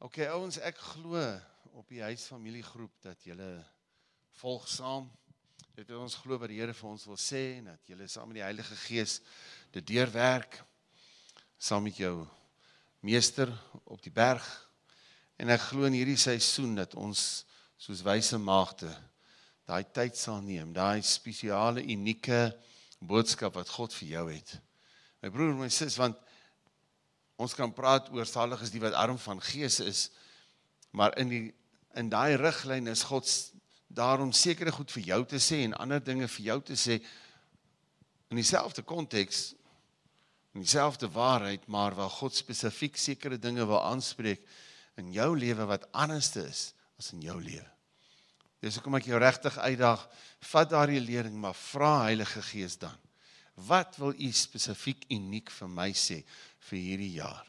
OK ouens, ek glo op die huisfamiliegroep dat julle volg saam. Dit het ons glo wat die Here vir ons wil sê en dat julle saam met die Heilige Gees dit deurwerk saam met jou meester op die berg. En ek glo in hierdie seisoen dat ons soos wyse maagde daai tyd sal neem, daai spesiale unieke boodskap wat God vir jou het. My broer en my sis, want ons kan praat oor salig is die wat arm van gees is. Maar in die in daai riglyn is God daarom sekere goed vir jou te sê en ander dinge vir jou te sê in dieselfde konteks in dieselfde waarheid, maar waar God spesifiek sekere dinge wil aanspreek in jou lewe wat anders is as in jou lewe. Dis hoekom ek jou regtig uitdaag, vat daardie lering maar vra Heilige Gees dan. Wat wil U spesifiek uniek vir my sê? vir hierdie jaar.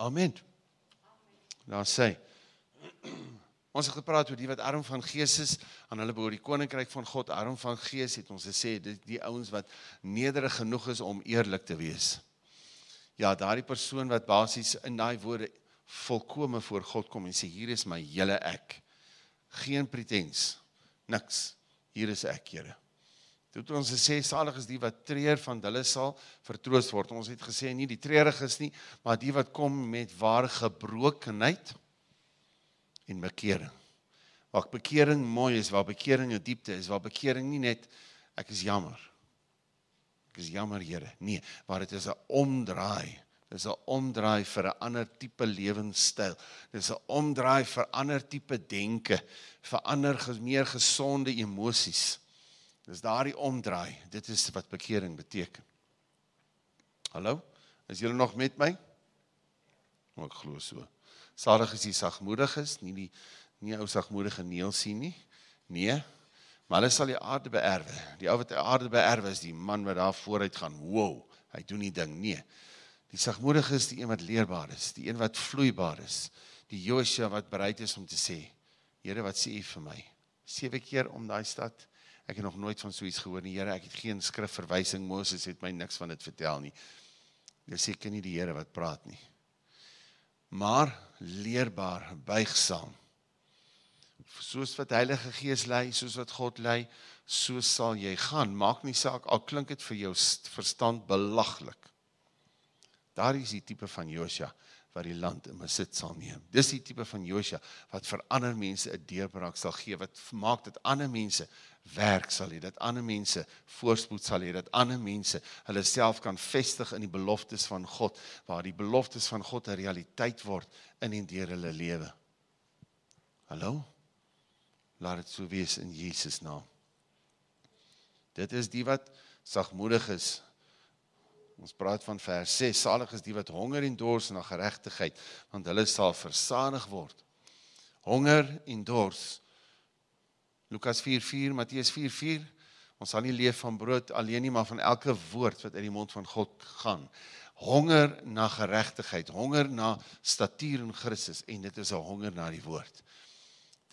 Amen. Dan sê Ons het gepraat oor die wat arm van gees is, aan hulle behoort die koninkryk van God. Arm van gees het ons gesê dit die ouens wat nederig genoeg is om eerlik te wees. Ja, daardie persoon wat basies in daai woorde volkome voor God kom en sê hier is my hele ek. Geen pretens. Niks. Hier is ek, Here. Toe ons gesê salig is die wat treur van hulle sal vertroos word. Ons het gesê nie die treuriges nie, maar die wat kom met ware gebrokenheid en bekering. Waar bekering mooi is, waar bekering 'n diepte is, waar bekering nie net ek is jammer. Ek is jammer, Here. Nee, maar dit is 'n omdraai. Dit is 'n omdraai vir 'n ander tipe lewenstyl. Dit is 'n omdraai vir ander tipe denke, vir ander meer gesonde emosies. Dis daardie omdraai. Dit is wat bekering beteken. Hallo? Is julle nog met my? Ek glo so. Sadig is die sagmoediges, nie die nie ou sagmoedige neel sien nie. Nee. Maar hulle sal die aarde beerwe. Die ou wat die aarde beerwe is die man wat daar vooruit gaan. Wow, hy doen nie ding nie. Die sagmoedige is die een wat leerbaar is, die een wat vloeibaar is, die Josua wat bereid is om te sê: "Here, wat sê U vir my?" sewe keer om daai stad. Ek het nog nooit van so iets gehoor nie. Here, ek het geen skrifverwysing. Moses het my niks van dit vertel nie. Dis seker nie die Here wat praat nie. Maar leerbaar, buigsaam. Soos wat Heilige Gees lei, soos wat God lei, so sal jy gaan. Maak nie saak al klink dit vir jou verstand belaglik. Daar is die tipe van Josia. Ja wat die land in besit sal neem. Dis die tipe van Josia wat vir ander mense 'n deurbraak sal gee, wat maak dat ander mense werk sal hê, dat ander mense voorspoed sal hê, dat ander mense hulle self kan vestig in die beloftes van God, waar die beloftes van God 'n realiteit word in en deur hulle lewe. Hallo. Laat dit so wees in Jesus naam. Dit is die wat sagmoedig is Ons praat van vers 6: Salig is die wat honger en dors na geregtigheid, want hulle sal versadig word. Honger en dors. Lukas 4:4, Matteus 4:4. Ons sal nie leef van brood alleen nie, maar van elke woord wat uit die mond van God gaan. Honger na geregtigheid, honger na statuur in Christus en dit is 'n honger na die woord.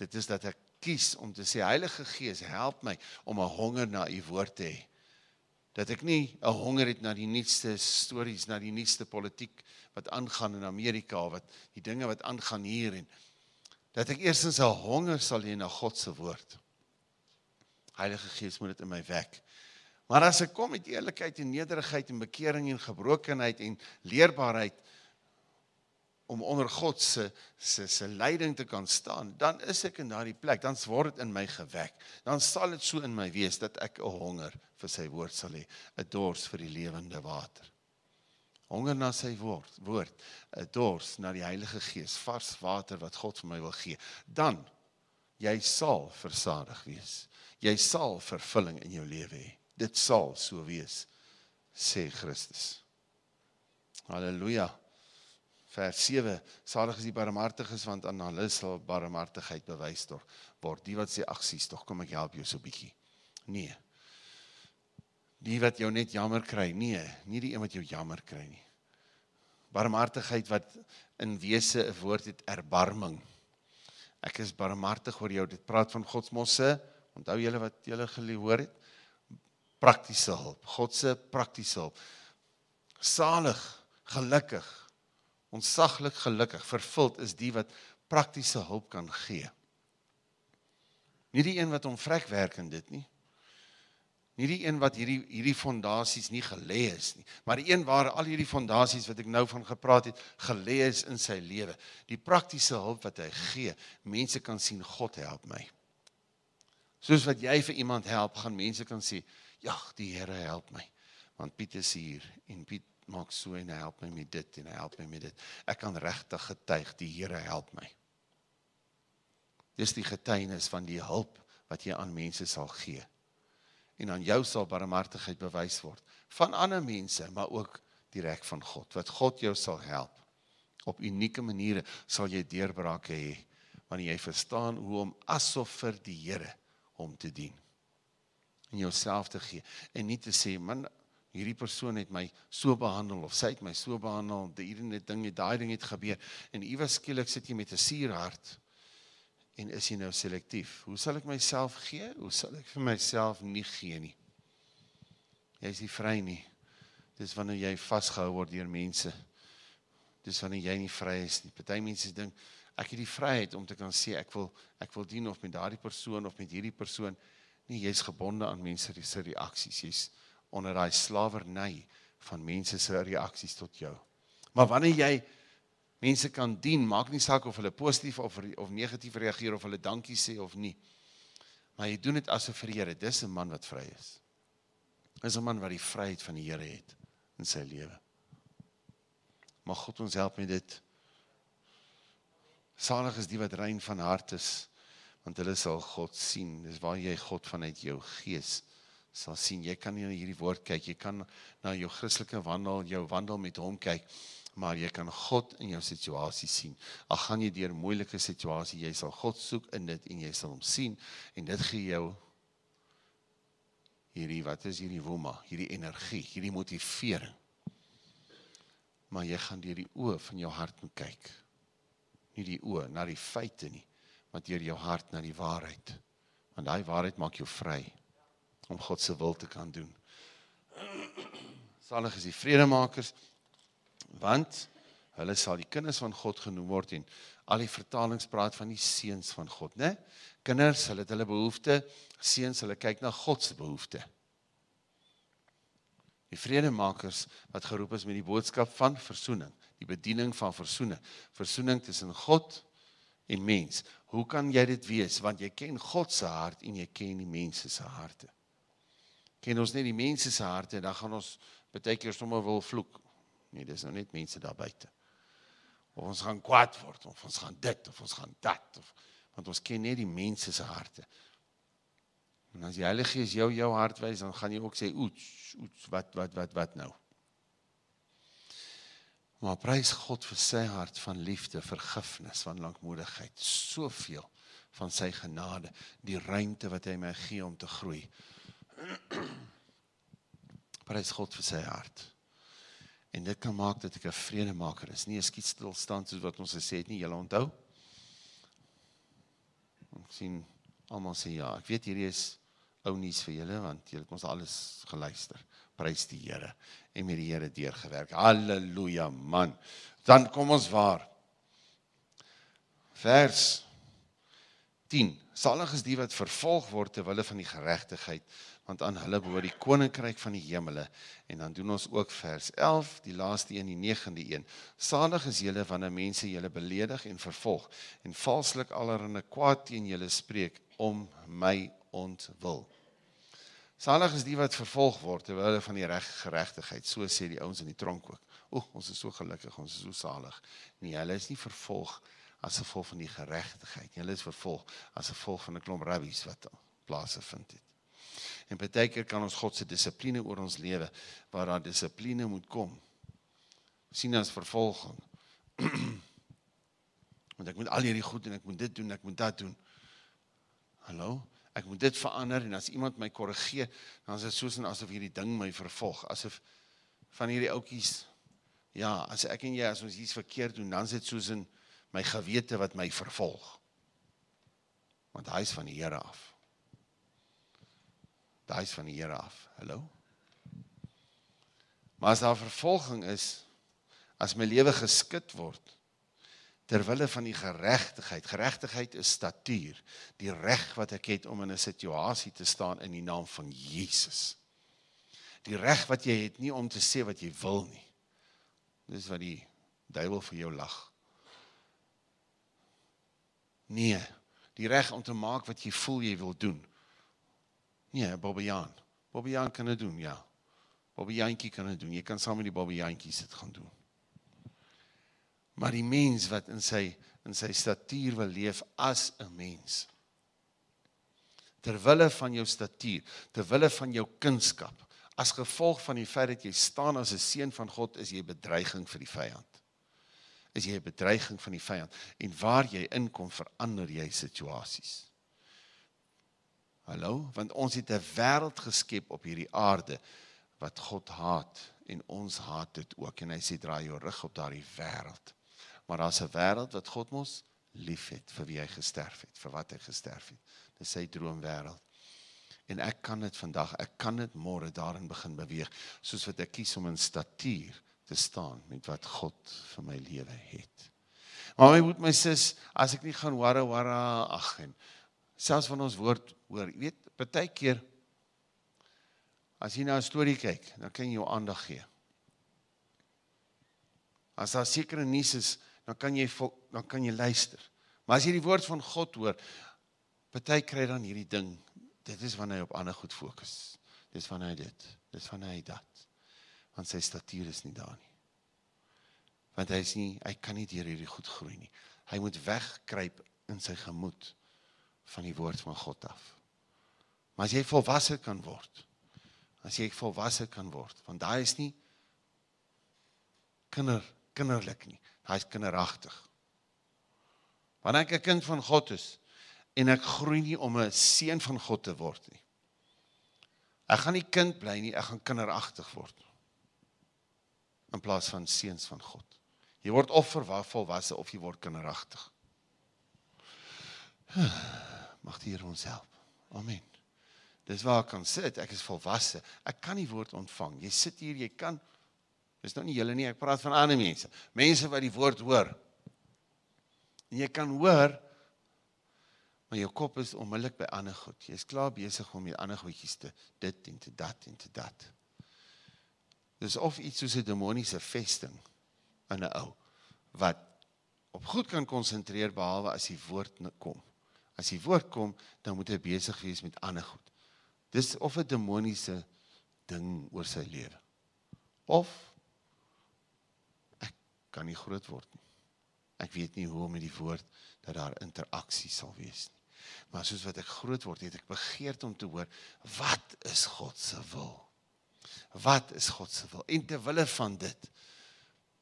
Dit is dat ek kies om te sê Heilige Gees, help my om 'n honger na u woord te hê dat ek nie 'n honger het na die nuutste stories, na die nuutste politiek wat aangaan in Amerika, wat die dinge wat aangaan hier en dat ek eersins 'n honger sal hê na God se woord. Heilige Gees moet dit in my wek. Maar as ek kom met eerlikheid en nederigheid en bekering en gebrokenheid en leerbaarheid om onder God se se se leiding te kan staan, dan is ek in daardie plek, dan word dit in my gewek. Dan sal dit so in my wees dat ek 'n honger vir sy woord sal hê, 'n dors vir die lewende water. Honger na sy woord, woord, 'n dors na die Heilige Gees, vars water wat God vir my wil gee. Dan jy sal versadig wees. Jy sal vervulling in jou lewe hê. Dit sal so wees, sê Christus. Halleluja. Vers 7: Salig is die barmhartiges want aan hulle sal barmhartigheid bewys word. Word die wat sê agsies, tog kom ek help jou so bietjie. Nee, die wat jou net jammer kry. Nee, nie die een wat jou jammer kry nie. Barmhartigheid wat in wese 'n woord het erbarming. Ek is barmhartig oor jou. Dit praat van God se mosse. Onthou julle wat julle gehoor het? Praktiese hulp. God se praktiese hulp. Salig, gelukkig, onsaglik gelukkig, vervuld is die wat praktiese hulp kan gee. Nie die een wat hom vrek werk in dit nie. Nie die een wat hierdie hierdie fondasies nie gelê is nie, maar die een waar al hierdie fondasies wat ek nou van gepraat het, gelê is in sy lewe. Die praktiese hulp wat hy gee, mense kan sien God help my. Soos wat jy vir iemand help, gaan mense kan sê, "Ja, die Here help my." Want Piet is hier en Piet maak so en help my met dit en help my met dit. Ek kan regtig getuig, die Here help my. Dis die getuienis van die hulp wat jy aan mense sal gee en aan jou sal barmhartigheid bewys word van ander mense, maar ook direk van God. Wat God jou sal help op unieke maniere sal jy deurbrake hê wanneer jy verstaan hoe om asof vir die Here om te dien en jouself te gee en nie te sê man hierdie persoon het my so behandel of sy het my so behandel, die hierdie ding, daai ding het gebeur en iewers skielik sit jy met 'n suur hart En is jy nou selektief? Hoe sal ek myself gee? Hoe sal ek vir myself nie gee nie? Jy is nie vry nie. Dis wanneer jy vasgehou word deur mense. Dis wanneer jy nie vry is nie. Party mense dink ek het die vryheid om te kan sê ek wil ek wil dien of met daardie persoon of met hierdie persoon. Nee, jy's gebonde aan mense se reaksies. Jy's onder daai slawerny van mense se reaksies tot jou. Maar wanneer jy mense kan dien, maak nie saak of hulle positief of of negatief reageer of hulle dankie sê of nie. Maar jy doen dit as 'n vreere. Dis 'n man wat vry is. Dis 'n man wat die vryheid van die Here het in sy lewe. Mag God ons help met dit. Salig is die wat rein van hart is, want hulle sal God sien. Dis waar jy God vanuit jou gees sal sien. Jy kan nie na hierdie woord kyk, jy kan na jou Christelike wandel, jou wandel met hom kyk maar jy kan God in jou situasie sien. Al gaan jy deur moeilike situasie, jy sal God soek in dit en jy sal hom sien en dit gee jou hierdie wat is hierdie woema, hierdie energie, hierdie motivering. Maar jy gaan deur die oë van jou hart moet kyk. Nie die oë na die feite nie, maar deur jou hart na die waarheid. Want daai waarheid maak jou vry om God se wil te kan doen. Salig is die vredemakers want hulle sal die kinders van God genoem word en al die vertalings praat van die seuns van God, né? Kinders, hulle het hulle behoeftes, seuns, hulle kyk na God se behoeftes. Die vredemakers wat geroep is met die boodskap van verzoening, die bediening van verzoening, verzoening tussen God en mens. Hoe kan jy dit weet? Want jy ken God se hart en jy ken die mense se harte. Ken ons net die mense se harte, dan gaan ons baie keer sommer wil vloek Nee, dis nou net mense daar buite. Of ons gaan kwaad word of ons gaan dit of ons gaan dat of want ons ken net die mense se harte. En as die Heilige Gees jou jou hart wys, dan gaan jy ook sê oets, oets, wat wat wat wat nou. Maar prys God vir sy hart van liefde, vergifnis, van lankmoedigheid, soveel van sy genade, die ruimte wat hy my gee om te groei. Prys God vir sy hart. En dit kan maak dat ek 'n vredemaker is. Nie 'n skietstilstand soos wat ons gesê het nie, julle onthou. Ons sien almal sê ja. Ek weet hierdie is ou nuus vir julle want julle het ons alles geluister. Prys die Here en met die Here deurgewerk. Halleluja man. Dan kom ons waar. Vers 10. Salig is die wat vervolg word terwyl hulle van die geregtigheid want aan hulle behoort die koninkryk van die hemele. En dan doen ons ook vers 11, die laaste een, die 9de een. Salig is julle wanneer mense julle beledig en vervolg en valslik allerhande kwaad teen julle spreek om my ontwil. Salig is die wat vervolg word terwyl hulle van die reg geregtigheid, so sê die ouens in die tronk ook. O, ons is so gelukkig, ons is so salig. Nee, hulle is nie vervolg as gevolg van die geregtigheid. Hulle is vervolg as gevolg van 'n klomp rabbies wat plaas gevind het. En baie keer kan ons God se dissipline oor ons lewe waar daai dissipline moet kom sien as vervolging. Want ek moet al hierdie goed en ek moet dit doen, ek moet dat doen. Hallo, ek moet dit verander en as iemand my korrigeer, dan is dit soos en asof hierdie ding my vervolg, asof van hierdie oudjies ja, as ek en jy as ons iets verkeerd doen, dan is dit soos in my gewete wat my vervolg. Want hy is van die Here af die huis van die Here af. Hallo. Maar as daar vervolging is, as my lewe geskit word ter wille van die geregtigheid. Geregtigheid is statuur, die reg wat ek het om in 'n situasie te staan in die naam van Jesus. Die reg wat jy het nie om te sê wat jy wil nie. Dis wat die duiwel vir jou lag. Nee, die reg om te maak wat jy voel jy wil doen. Nee, Bobbie Jan. Bobbie Jan kan dit doen, ja. Bobbie Jantjie kan dit doen. Jy kan saam met die Bobbie Jantjies dit gaan doen. Maar die mens wat in sy in sy statuur wil leef as 'n mens. Terwille van jou statuur, terwille van jou kunskap, as gevolg van die feit dat jy staan as 'n seun van God, is jy 'n bedreiging vir die vyand. Is jy 'n bedreiging van die vyand en waar jy inkom verander jy situasies. Hallo, want ons het 'n wêreld geskep op hierdie aarde wat God haat en ons haat dit ook en hy sê draai jou rug op daardie wêreld. Maar daar's 'n wêreld wat God mos liefhet vir wie hy gesterf het, vir wat hy gesterf het. Dis sy droomwêreld. En ek kan dit vandag, ek kan dit môre daarin begin beweeg soos wat ek kies om in statuur te staan met wat God vir my lewe het. Maar my moet my sis, as ek nie gaan worry worry ag en selfs van ons woord hoor. Jy weet, baie keer as jy na 'n storie kyk, dan kan jy jou aandag gee. As daar sekere nuus is, dan kan jy vol, dan kan jy luister. Maar as jy die woord van God hoor, baie kry dan hierdie ding. Dit is wanneer jy op ander goed fokus. Dis wanneer dit. Dis wanneer hy dat. Want sy statuur is nie daar nie. Want hy is nie, hy kan nie deur hierdie goed groei nie. Hy moet wegkruip in sy gemoed van die woord van God af. Maar as jy volwasse kan word, as jy volwasse kan word, want daai is nie kinder kinderlik nie. Daai is kinderagtig. Wanneer ek 'n kind van God is en ek groei nie om 'n seun van God te word nie. Ek gaan nie kind bly nie, ek gaan kinderagtig word. In plaas van seuns van God. Jy word of volwasse of jy word kinderagtig. Huh mag die Here ons help. Amen. Dis waar ek kan sit. Ek is volwasse. Ek kan die woord ontvang. Jy sit hier, jy kan Dis nou nie julle nie, ek praat van ander mense. Mense wat die woord hoor. En jy kan hoor, maar jou kop is onmiddellik by ander goed. Jy's klaar besig om die ander goedjies te dit en te dat en te dat. Dis of iets soos 'n demoniese vesting in 'n ou wat op goed kan konsentreer behalwe as die woord kom as die woord kom, dan moet hy besig wees met ander goed. Dis of 'n demoniese ding oor sy lewe. Of ek kan nie groot word nie. Ek weet nie hoe om met die woord dat daar interaksie sal wees nie. Maar soos wat ek groot word, het ek begeerte om te hoor wat is God se wil? Wat is God se wil? En terwille van dit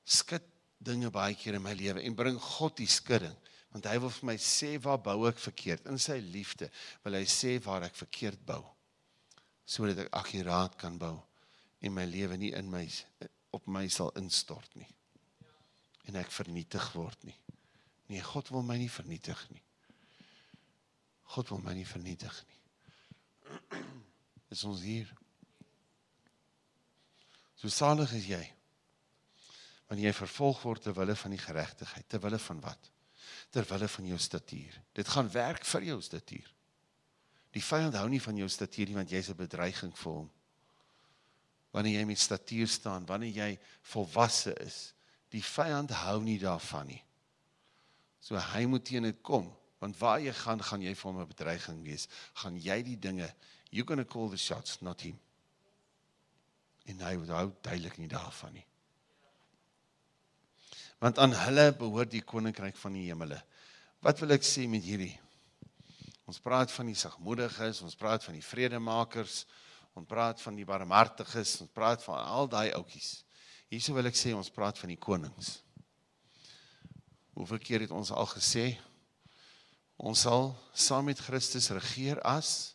skud dinge baie keer in my lewe en bring God die skudding want hy wil vir my sê waar bou ek verkeerd in sy liefde wil hy sê waar ek verkeerd bou sodat ek akuraat kan bou en my lewe nie in my op my sal instort nie en ek vernietig word nie nee god wil my nie vernietig nie god wil my nie vernietig nie is ons hier so salig is jy wanneer jy vervolg word ter wille van die geregtigheid ter wille van wat terwille van jou statuur. Dit gaan werk vir jou statuur. Die vyand hou nie van jou statuur nie want jy's 'n bedreiging vir hom. Wanneer jy met statuur staan, wanneer jy volwasse is, die vyand hou nie daarvan nie. So hy moet teen dit kom, want waar jy gaan, gaan jy vir hom 'n bedreiging wees. Gaan jy die dinge you going to call the shots not him. En hy hou duidelik nie daarvan nie want aan hulle behoort die koninkryk van die hemele. Wat wil ek sê met hierdie? Ons praat van die sagmoediges, ons praat van die vredemakers, ons praat van die barmhartiges, ons praat van al daai oudjies. Hierso wil ek sê ons praat van die konings. Hoeveel keer het ons al gesê ons sal saam met Christus regeer as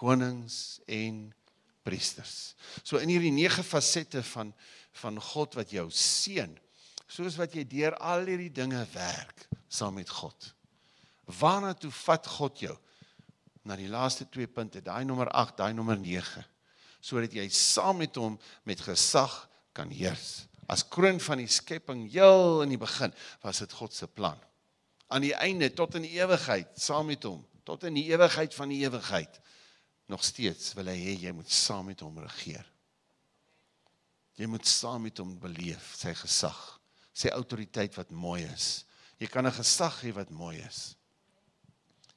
konings en priesters. So in hierdie nege fasette van van God wat jou seën soos wat jy deur al hierdie dinge werk saam met God. Waarna toe vat God jou? Na die laaste twee punte, daai nommer 8, daai nommer 9, sodat jy saam met hom met gesag kan heers. As kroon van die skepping heel in die begin was dit God se plan. Aan die einde tot in die ewigheid saam met hom, tot in die ewigheid van die ewigheid nog steeds wil hy hê jy moet saam met hom regeer. Jy moet saam met hom beleef sy gesag sê autoriteit wat mooi is. Jy kan 'n gesag hê wat mooi is.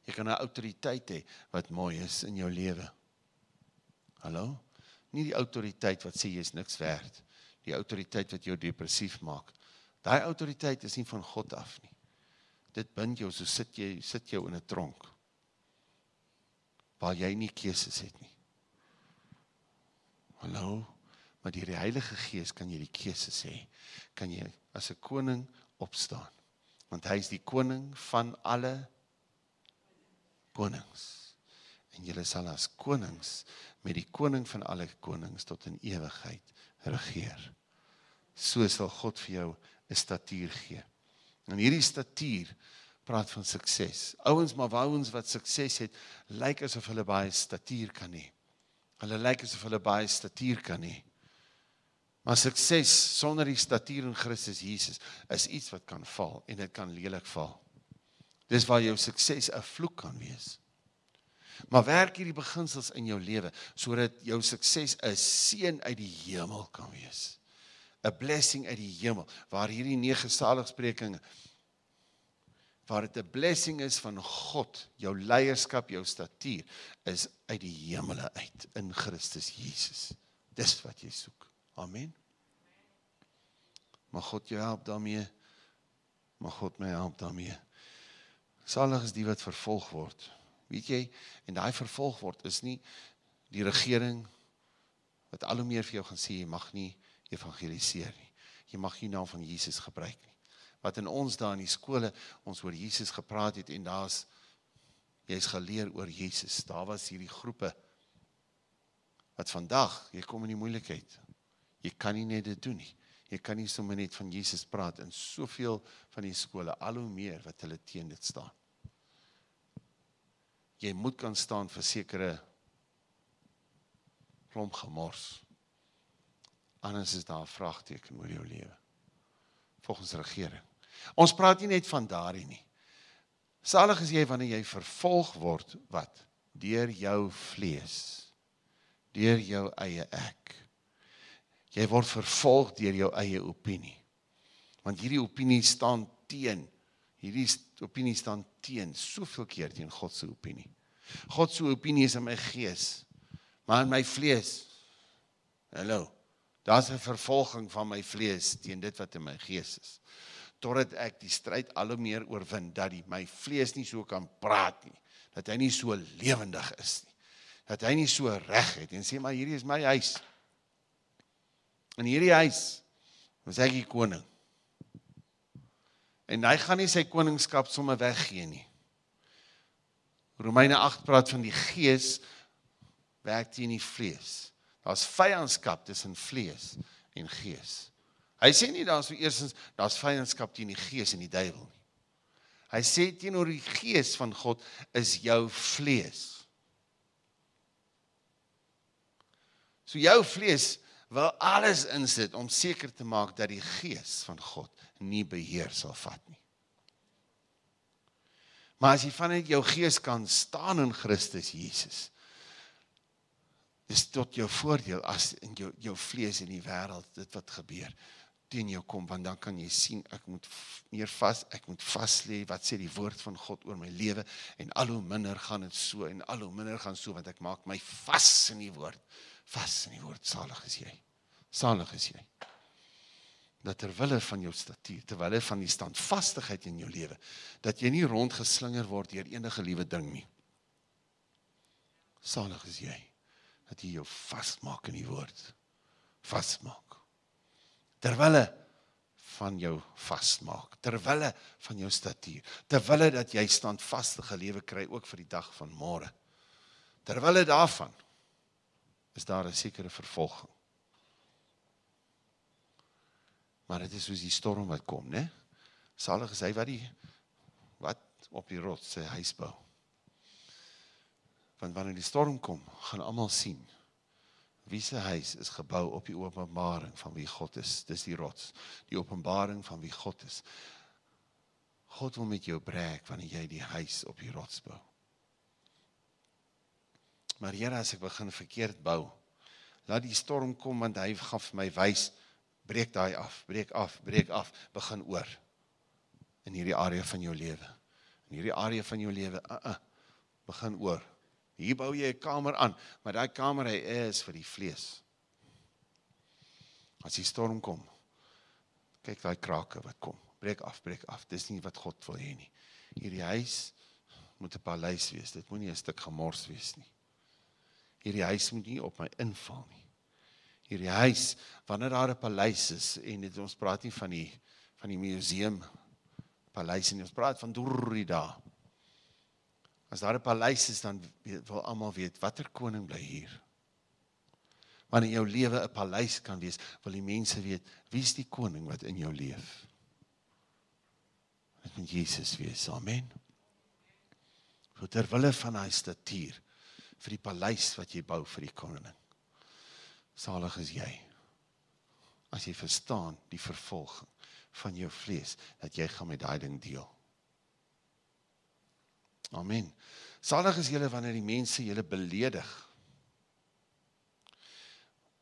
Jy kan 'n autoriteit hê wat mooi is in jou lewe. Hallo? Nie die autoriteit wat sê jy is niks werd. Die autoriteit wat jou depressief maak. Daai autoriteit is nie van God af nie. Dit bind jou so sit jy sit jou in 'n tronk waar jy nie keuses het nie. Hallo? Maar deur die Heilige Gees kan jy die keuse sê. Kan jy as 'n koning opstaan? Want hy is die koning van alle konings. En jy sal as konings met die koning van alle konings tot in ewigheid regeer. So sal God vir jou 'n statuur gee. En hierdie statuur praat van sukses. Ouens maar wou ons wat sukses het, lyk asof hulle baie statuur kan hê. Hulle lyk asof hulle baie statuur kan hê. Maar sukses sonder die statuur in Christus Jesus is iets wat kan val en dit kan lelik val. Dis waar jou sukses 'n vloek kan wees. Maar werk hierdie beginsels in jou lewe sodat jou sukses 'n seën uit die hemel kan wees. 'n Blessing uit die hemel waar hierdie nege saligsprekinge waar dit 'n blessing is van God, jou leierskap, jou statuur is uit die hemele uit in Christus Jesus. Dis wat jy soek. Amen. Mag God jou help daarmee. Mag God my help daarmee. Salig is die wat vervolg word. Weet jy, en daai vervolg word is nie die regering wat al hoe meer vir jou gaan sê jy mag nie evangeliseer nie. Jy mag nie naam van Jesus gebruik nie. Wat in ons daai in die skole ons oor Jesus gepraat het en daar's jy's geleer oor Jesus. Daar was hierdie groepe wat vandag, jy kom in die moeilikheid. Jy kan nie net dit doen nie. Jy kan nie sommer net van Jesus praat in soveel van die skole al hoe meer wat hulle teen dit staan. Jy moet kan staan vir sekere klomp gemors. Anders is daar 'n vraagteken oor jou lewe. Volgens regering. Ons praat nie net van daarin nie. Salig is jy wanneer jy vervolg word wat deur jou vlees, deur jou eie ek Jy word vervolg deur jou eie opinie. Want hierdie opinie staan teen hierdie opinie staan teen soveel keer teen God se opinie. God se opinie is in my gees, maar in my vlees. Hallo. Daar's 'n vervolging van my vlees teen dit wat in my gees is. Totdat ek die stryd al hoe meer oorwin dat die my vlees nie so kan praat nie, dat hy nie so lewendig is nie. Dat hy nie so reg het en sê maar hierdie is my huis. In hierdie huis was hy die koning. En hy gaan nie sy koningskap sommer weggee nie. Romeine 8 praat van die gees werk teen die vlees. Daar's vyandskap tussen vlees en gees. Hy sê nie daar's so eersins daar's vyandskap teen die gees en die duiwel nie. Hy sê teenoor die gees van God is jou vlees. So jou vlees wil alles insit om seker te maak dat die gees van God nie beheer sal vat nie. Maar as jy vanuit jou gees kan staan in Christus Jesus, dis tot jou voordeel as in jou jou vlees in die wêreld dit wat gebeur teen jou kom want dan kan jy sien ek moet meer vas, ek moet vas lê wat sê die woord van God oor my lewe en al hoe minder gaan dit so en al hoe minder gaan so want ek maak my vas in die woord vas in die woord salig is jy. Salig is jy. Dat terwille van jou statuur, terwille van die standvastigheid in jou lewe, dat jy nie rondgeslinger word deur enige liewe ding nie. Salig is jy dat jy jou vasmaak in die woord. Vasmaak. Terwille van jou vasmaak terwille van jou statuur terwille dat jy standvastige lewe kry ook vir die dag van môre terwille daarvan is daar 'n sekere vervolging. Maar dit is soos die storm wat kom, né? Salig is hy wat die wat op die rots sy huis bou. Want wanneer die storm kom, gaan almal sien wie se huis is gebou op die openbaring van wie God is. Dis die rots, die openbaring van wie God is. God wil met jou breek wanneer jy die huis op die rots bou. Maar Here, as ek begin verkeerd bou, laat die storm kom want hy gaan vir my wys, breek daai af, breek af, breek af, begin oor in hierdie area van jou lewe. In hierdie area van jou lewe, uh uh, begin oor. Hier bou jy 'n kamer aan, maar daai kamer hy is vir die vlees. As die storm kom, kyk daai krake wat kom. Breek af, breek af. Dis nie wat God wil hê nie. Hierdie huis moet 'n paleis wees. Dit moenie 'n stuk gemors wees nie hierdie huis moet nie op my inval nie. Hierdie huis, wanneer daar 'n paleis is en dit ons praat nie van die van die museum paleis nie, ons praat van Durrida. As daar 'n paleis is dan wil almal weet watter koning bly hier. Wanneer jou lewe 'n paleis kan wees, wil die mense weet wie's die koning wat in jou leef. Dit moet Jesus wees. Amen. Vir terwille van hy statuur vir die paleis wat jy bou vir die koning. Salig is jy as jy verstaan die vervolging van jou vlees dat jy gaan met daai ding deel. Amen. Salig is julle wanneer die mense julle beledig.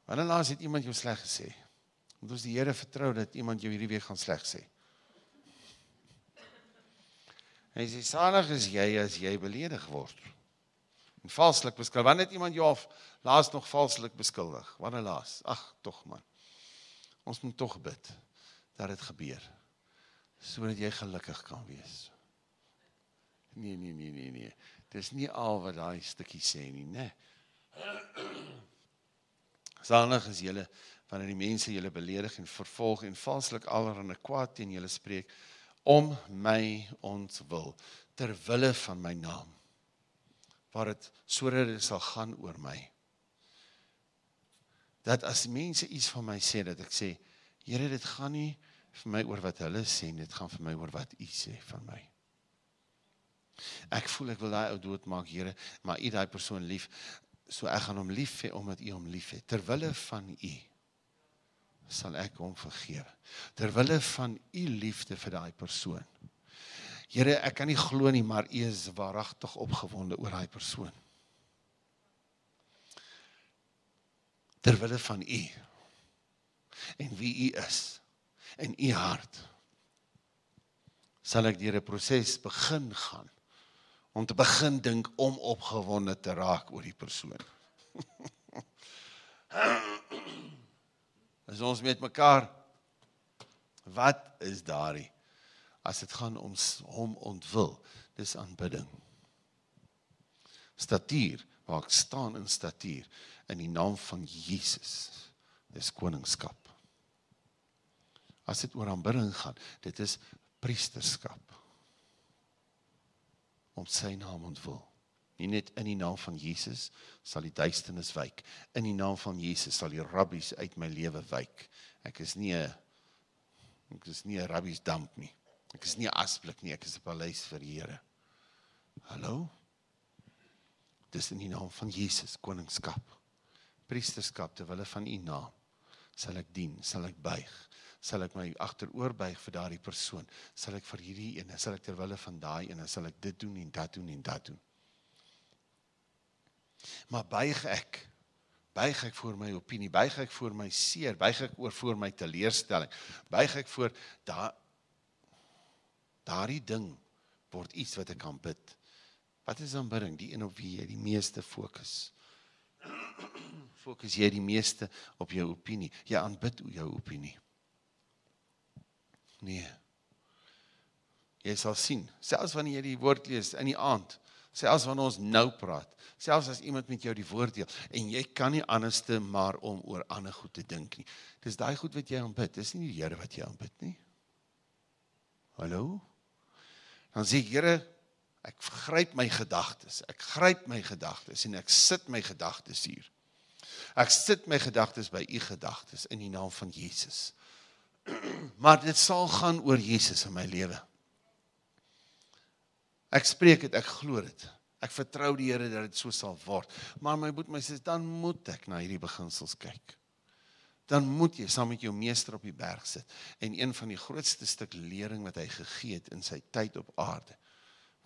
Wanneer laas het iemand jou sleg gesê? Moet ons die Here vertrou dat iemand jou hierdie week gaan sleg sê? En jy sê salig is jy as jy beledig word en valslik beskuldig. Wanneer het iemand jou ja, al laas nog valslik beskuldig? Wanneer laas? Ag, tog man. Ons moet tog bid dat dit gebeur sodat jy gelukkig kan wees. Nee, nee, nee, nee, nee. Dis nie al wat daai stukkie sê nie, né? Sanig is julle wanneer die mense julle beledig en vervolg en valslik allerhande kwaad teen julle spreek om my ons wil ter wille van my naam waar dit sodat dit sal gaan oor my. Dat as mense iets van my sê dat ek sê, Here, dit gaan nie vir my oor wat hulle sê nie, dit gaan vir my oor wat U sê van my. Ek voel ek wil daai ou doodmaak, Here, maar U daai persoon lief, so ek gaan hom lief hê omdat U hom lief het ter wille van U sal ek hom vergewe. Ter wille van u liefde vir daai persoon Here, ek kan nie glo nie, maar U is waaragtig opgewonde oor daai persoon. Terwyl van U en wie U is en U hart sal ek deur 'n proses begin gaan om te begin dink om opgewonde te raak oor die persoon. As ons met mekaar wat is daarië as dit gaan om hom ontwil. Dis aanbidding. Statuur, waar ek staan in statuur in die naam van Jesus. Dis koningskap. As dit oor aanbidding gaan, dit is priesterskap. Om sy naam ontwil. Nie net in die naam van Jesus sal die duisternis wyk. In die naam van Jesus sal die rabbies uit my lewe wyk. Ek is nie 'n ek is nie 'n rabbies damp nie. Ek is nie 'n asblik nie, ek is 'n paleis vir die Here. Hallo. Dis in die naam van Jesus koningskap. Priesterskap te wille van u naam sal ek dien, sal ek buig, sal ek my agteroor buig vir daardie persoon, sal ek vir hierdie een, sal ek ter wille van daai een, sal ek dit doen en dat doen en dat doen. Maar buig ek buig ek voor my opinie, buig ek voor my seer, buig ek oor voor my teleurstelling, buig ek voor daai daardie ding word iets wat ek kan bid. Wat is aanbidding? Die een op wie jy die meeste fokus. Fokus jy die meeste op jou opinie? Jy aanbid jou opinie. Nee. Jy sal sien, selfs wanneer jy die woord lees in die aand, selfs wanneer ons nou praat, selfs as iemand met jou die woord deel en jy kan nie anderste maar om oor ander goed te dink nie. Dis daai goed wat jy aanbid, dis nie die Here wat jy aanbid nie. Hallo. Dan sê Here, ek gryp my gedagtes. Ek gryp my gedagtes en ek sit my gedagtes hier. Ek sit my gedagtes by u gedagtes in die naam van Jesus. Maar dit sal gaan oor Jesus in my lewe. Ek spreek dit, ek glo dit. Ek vertrou die Here dat dit so sal word. Maar my boet my sê dan moet ek na hierdie beginsels kyk dan moet jy saam met jou meester op die berg sit en een van die grootste stuk lering wat hy gegee het in sy tyd op aarde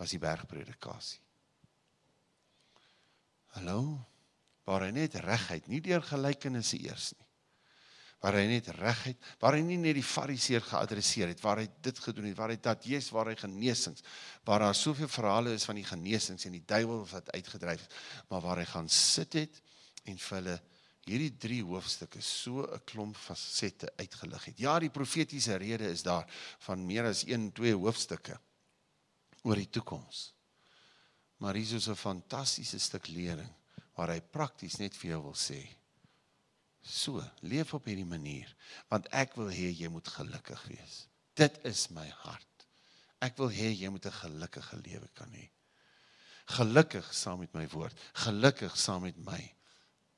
was die bergpredikasie. Hallo, waar hy net regheid, nie deur gelykenisse eers nie. Waar hy net regheid, waar hy nie net die fariseer geadresseer het, waar hy dit gedoen het, waar hy dat Jesus waar hy genesings, waar daar soveel verhale is van die genesings en die duiwel wat uitgedryf het, maar waar hy gaan sit het en vir hulle hierdie drie hoofstukke so 'n klomp fasette uitgelig het. Ja, die profetiese rede is daar van meer as 1 2 hoofstukke oor die toekoms. Maar hier is 'n fantastiese stuk lering waar hy prakties net vir jou wil sê: So, leef op hierdie manier, want ek wil hê jy moet gelukkig wees. Dit is my hart. Ek wil hê jy moet 'n gelukkige lewe kan hê. Gelukkig saam met my woord, gelukkig saam met my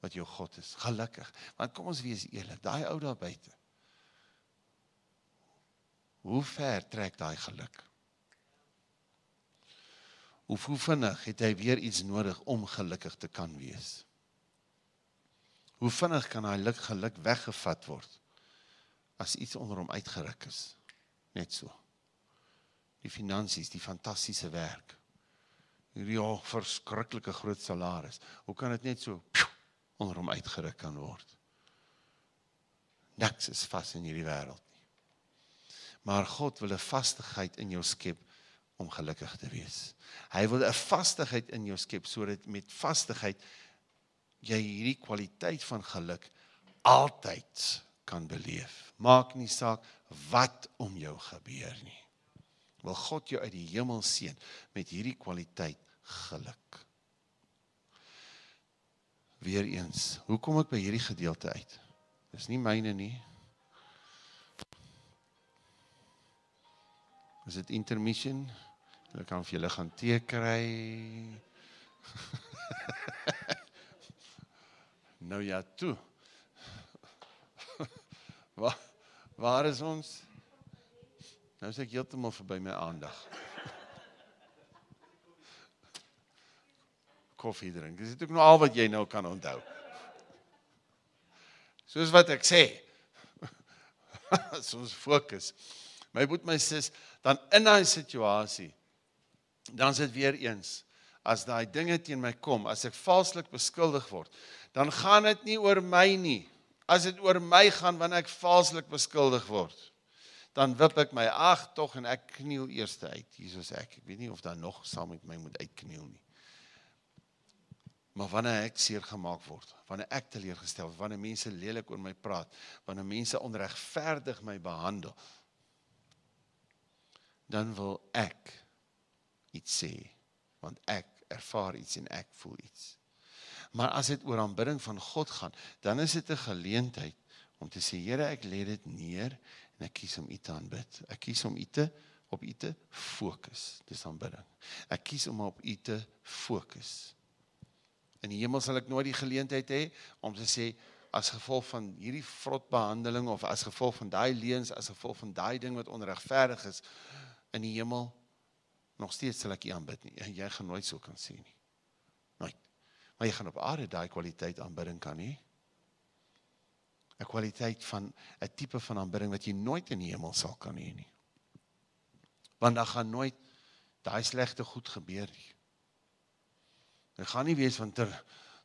wat jou God is. Gelukkig. Want kom ons wees eerlik, daai ou daar buite. Hoe ver trek daai geluk? Hoe hoe vinnig het hy weer iets nodig om gelukkig te kan wees? Hoe vinnig kan daai geluk weggevat word as iets onder hom uitgeruk is? Net so. Die finansies, die fantastiese werk. Hierdie ja, verskriklike groot salaris. Hoe kan dit net so pjoe, onder hom uitgeruk kan word. Niks is vas in hierdie wêreld nie. Maar God wil 'n vastigheid in jou skep om gelukkig te wees. Hy wil 'n vastigheid in jou skep sodat met vastigheid jy hierdie kwaliteit van geluk altyd kan beleef. Maak nie saak wat om jou gebeur nie. Wil God jou uit die hemel seën met hierdie kwaliteit geluk weer eens. Hoe kom ek by hierdie gedeelte uit? Dis nie myne nie. Is dit intermission? Hulle kan vir julle gaan tee kry. nou ja, toe. waar waar is ons? Nou sê ek heeltemal verby my aandag. koffie drink. Dis ook nou al wat jy nou kan onthou. Soos wat ek sê. Soos fokus. My moet my sis dan in daai situasie dan sit weer eens as daai dinge teen my kom, as ek valslik beskuldig word, dan gaan dit nie oor my nie. As dit oor my gaan wanneer ek valslik beskuldig word, dan wip ek my ag tog en ek kniel eers uit. Hier is ek. Ek weet nie of daar nog saam met my moet uitkniel nie. Maar wanneer ek seer gemaak word, wanneer ek teleurgestel word, wanneer mense lelik oor my praat, wanneer mense onregverdig my behandel, dan wil ek iets sê, want ek ervaar iets en ek voel iets. Maar as dit oor aanbidding van God gaan, dan is dit 'n geleentheid om te sê, Here, ek lê dit neer en ek kies om U te aanbid. Ek kies om U te op U te fokus. Dis aanbidding. Ek kies om op U te fokus. In die hemel sal ek nooit die geleentheid hê om te sê as gevolg van hierdie vrotbehandeling of as gevolg van daai leuns, as gevolg van daai ding wat onregverdig is in die hemel nog steeds sal ek U aanbid nie. Jy gaan nooit so kan sê nie. Nooit. Maar jy gaan op aarde daai kwaliteit aanbidding kan hê. 'n Kwaliteit van 'n tipe van aanbidding wat jy nooit in die hemel sal kan hê nie. Want daar gaan nooit daai slegte goed gebeur nie. Dit gaan nie wees want ter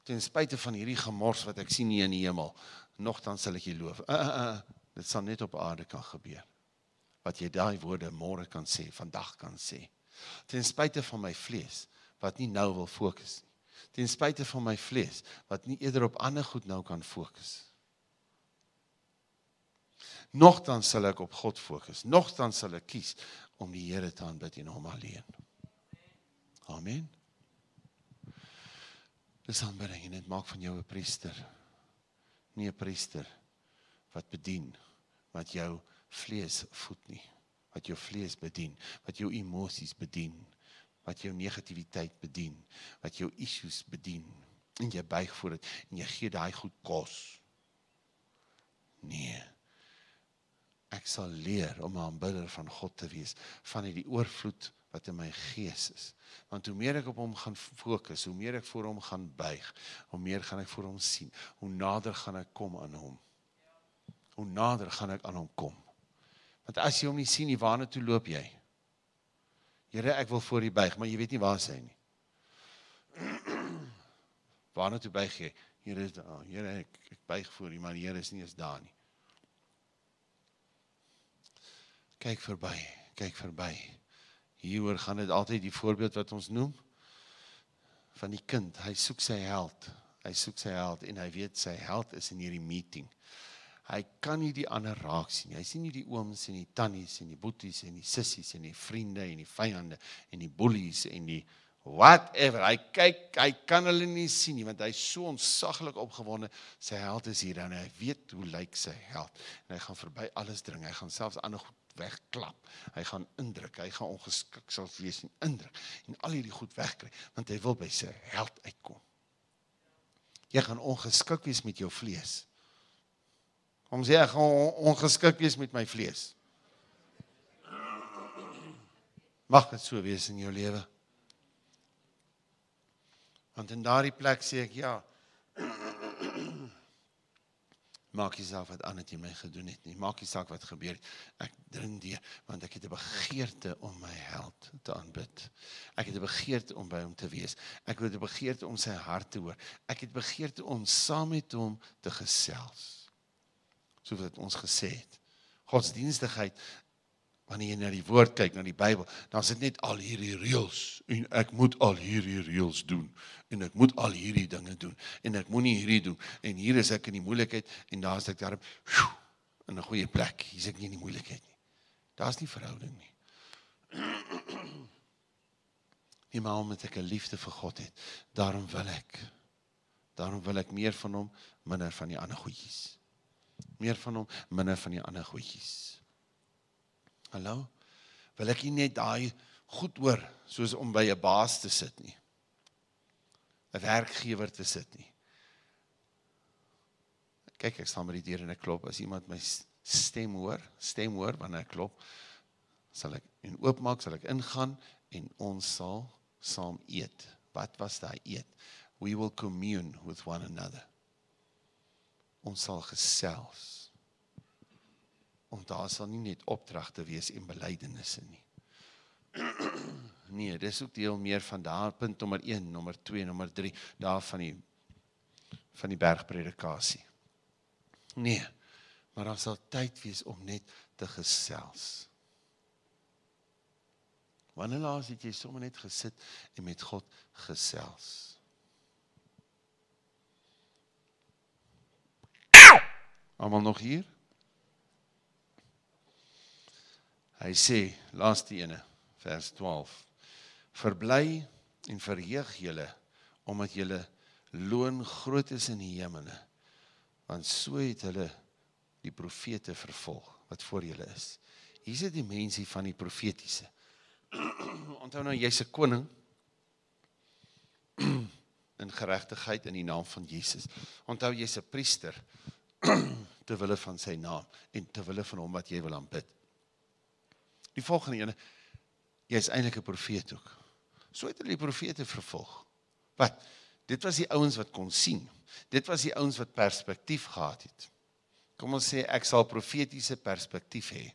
ten spyte van hierdie gemors wat ek sien hier in die hemel, nogtans sal ek jy loof. Uh, uh, uh, dit sal net op aarde kan gebeur. Wat jy daai woorde môre kan sê, vandag kan sê. Ten spyte van my vlees wat nie nou wil fokus nie. Ten spyte van my vlees wat nie eerder op ander goed nou kan fokus. Nogtans sal ek op God fokus. Nogtans sal ek kies om die Here te aanbid en hom alleen. Amen. Amen dis aanbidding en dit maak van jou 'n priester nie 'n priester wat bedien wat jou vlees voed nie wat jou vlees bedien wat jou emosies bedien wat jou negativiteit bedien wat jou issues bedien en jy buig voor dit en jy gee daai goed kos nee ek sal leer om 'n aanbidder van God te wees van uit die oorvloed wat in my gees is. Want hoe meer ek op hom gaan fokus, hoe meer ek voor hom gaan buig, hoe meer gaan ek voor hom sien, hoe nader gaan ek kom aan hom. Hoe nader gaan ek aan hom kom? Want as jy hom nie sien nie, waarna toe loop jy? Here, ek wil voor U buig, maar jy weet nie waar is hy nie. waarna toe buig jy? Here, Here, ek ek buig voor U, maar Here is nie eens daar nie. Kyk verby, kyk verby. Hieroor gaan dit altyd die voorbeeld wat ons noem van die kind. Hy soek sy held. Hy soek sy held en hy weet sy held is in hierdie meeting. Hy kan nie die ander raak sien. Hy sien nie die ooms en die tannies en die boeties en die sissies en die vriende en die vyande en die bullies en die whatever. Hy kyk, hy kan hulle nie sien nie want hy is so onsaglik opgewonde. Sy held is hier en hy weet hoe lyk sy held. En hy gaan verby alles dring. Hy gaan selfs ander goed wegklap. Hy gaan indruk, hy gaan ongeskik sal wees en indruk en al hierdie goed wegkry want hy wil by sy held uitkom. Jy gaan ongeskik wees met jou vlees. Kom sê ek gaan ongeskik wees met my vlees. Mag dit so wees in jou lewe. Want in daardie plek sê ek ja. Maak nie saak wat ander teen my gedoen het nie. Maak nie saak wat gebeur het. Ek dring deur want ek het 'n begeerte om my held te aanbid. Ek het 'n begeerte om by hom te wees. Ek het 'n begeerte om sy hart te hoor. Ek het begeerte om saam met hom te gesels. Soos wat ons gesê het. Godsdienstigheid wanneer jy na die woord kyk, na die Bybel, dan is dit net al hierdie reëls en ek moet al hierdie reëls doen en ek moet al hierdie dinge doen en ek moenie hierdie doen en hier is ek in die moeilikheid en daar is ek daar in 'n goeie plek. Hier is ek nie in die moeilikheid nie. Daar's nie verhouding nie. Nie maar omdat ek 'n liefde vir God het, daarom wil ek daarom wil ek meer van hom, minder van die ander goedjies. Meer van hom, minder van die ander goedjies. Hallo. Wil ek nie net daai goed hoor soos om by 'n baas te sit nie. 'n Werkgewer te sit nie. Kyk, ek staan by die deur en ek klop. As iemand my stem hoor, stem hoor wanneer ek klop, sal ek en oopmaak, sal ek ingaan en ons sal saam eet. Wat was daai eet? We will commune with one another. Ons sal gesels. Om daar sal nie net opdragte wees en belydenisse nie. Nee, dis ook deel meer van daardie punt nommer 1, nommer 2, nommer 3 daarvan die van die bergpredikasie. Nee. Maar daar sal tyd wees om net te gesels. Wanneer laas het jy sommer net gesit en met God gesels? Almal nog hier? Hy sê laaste ene vers 12. Verbly en verheug julle omdat julle loon groot is in die hemele. Want so het hulle die profete vervolg wat voor julle is. Hier is die mensie van die profetiese. Onthou nou jy's 'n koning in geregtigheid in die naam van Jesus. Onthou jy's 'n priester ter wille van sy naam en ter wille van hom wat jy wil aanbid. Die volgende ene, jy is eintlik 'n profeet ook. So het hulle die profete vervolg. Wat? Dit was die ouens wat kon sien. Dit was die ouens wat perspektief gehad het. Kom ons sê ek sal profetiese perspektief hê.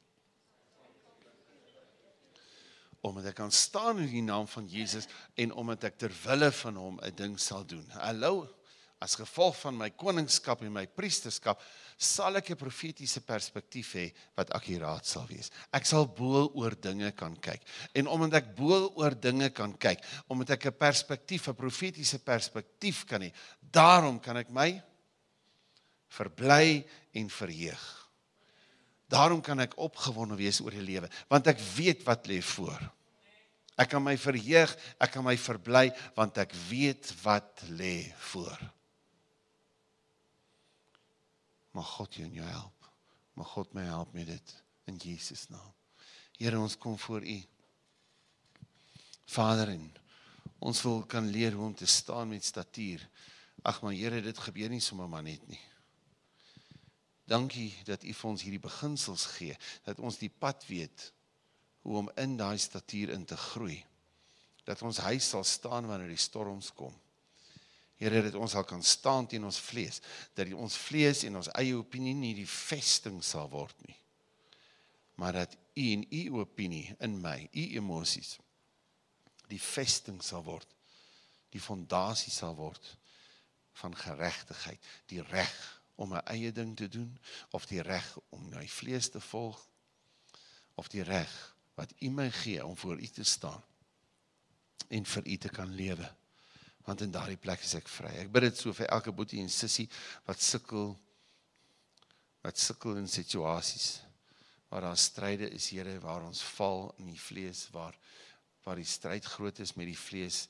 Omdat ek kan staan in die naam van Jesus en omdat ek ter wille van hom 'n ding sal doen. Hallo as gevolg van my koningskap en my priesterskap sal ek 'n profetiese perspektief hê wat akuraat sal wees. Ek sal bo oor dinge kan kyk. En omdat ek bo oor dinge kan kyk, omdat ek 'n perspektief, 'n profetiese perspektief kan hê, daarom kan ek my verbly en verheug. Daarom kan ek opgewonde wees oor die lewe, want ek weet wat lê voor. Ek kan my verheug, ek kan my verbly want ek weet wat lê voor. Mag God jou en jou help. Mag God my help met dit in Jesus naam. Here ons kom voor U. Vader en ons wil kan leer hoe om te staan met statuur. Ag maar Here, dit gebeur nie sommer maar net nie. Dankie dat U vir ons hierdie beginsels gee, dat ons die pad weet hoe om in daai statuur in te groei. Dat ons huis sal staan wanneer die storms kom. Here dat ons sal kan staan teen ons vlees, dat ons vlees en ons eie opinie nie die vesting sal word nie. Maar dat u en u opinie in my, u emosies die vesting sal word, die fondasie sal word van geregtigheid, die reg om my eie ding te doen of die reg om my vlees te volg of die reg wat u my gee om voor u te staan en vir u te kan lewe want in daardie plek is ek vry. Ek bid dit so vir elke boetie en sussie wat sukkel wat sukkel in situasies waar daar stryde is, Here, waar ons val in die vlees, waar waar die stryd groot is met die vlees,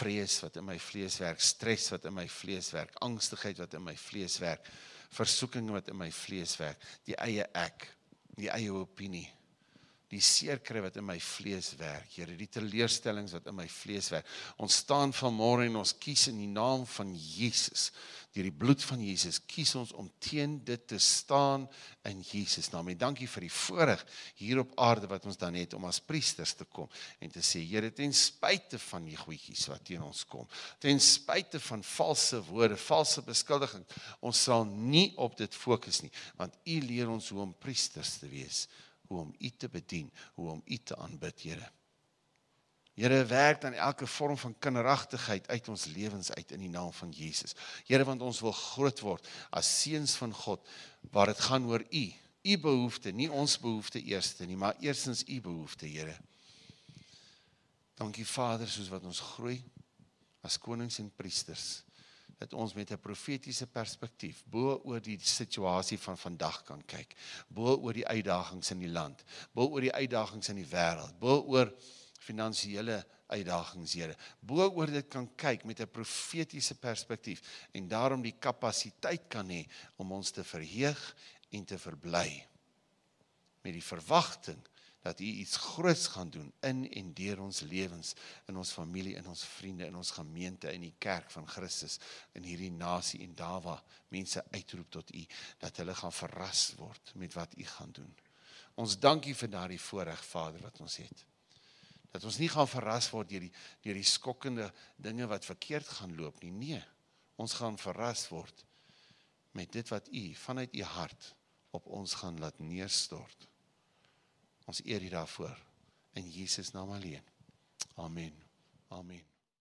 vrees wat in my vlees werk, stres wat in my vlees werk, angstigheid wat in my vlees werk, versoeking wat in my vlees werk, die eie ek, die eie opinie die seerkry wat in my vlees werk, Here, die teleurstellings wat in my vlees werk. Ons staan vanmôre en ons kies in die naam van Jesus, deur die bloed van Jesus, kies ons om teen dit te staan in Jesus naam. En dankie vir die voorreg hier op aarde wat ons dan het om as priesters te kom en te sê, Here, ten spyte van die goetjies wat teen ons kom, ten spyte van valse woorde, valse beskuldigings, ons sal nie op dit fokus nie, want U leer ons hoe om priesters te wees hoe om U te bedien, hoe om U te aanbid, Here. Here werk dan elke vorm van kinderagtigheid uit ons lewens uit in die naam van Jesus. Here, want ons wil groot word as seuns van God waar dit gaan oor U. U behoefte, nie ons behoefte eerste nie, maar eersens U behoefte, Here. Dankie Vader, soos wat ons groei as konings en priesters dat ons met 'n profetiese perspektief bo oor die situasie van vandag kan kyk, bo oor die uitdagings in die land, bo oor die uitdagings in die wêreld, bo oor finansiële uitdagings, Here. Bo oor dit kan kyk met 'n profetiese perspektief en daarom die kapasiteit kan hê om ons te verheug en te verbly met die verwagting dat U iets groots gaan doen in en deur ons lewens, in ons familie, in ons vriende, in ons gemeente, in die kerk van Christus, in hierdie nasie en daar waar mense uitroep tot U dat hulle gaan verras word met wat U gaan doen. Ons dank U vir daardie voorreg, Vader, wat ons het. Dat ons nie gaan verras word deur die deur die skokkende dinge wat verkeerd gaan loop nie. Nee, ons gaan verras word met dit wat U vanuit U hart op ons gaan laat neerstort. Ons eer U daarvoor in Jesus naam alleen. Amen. Amen.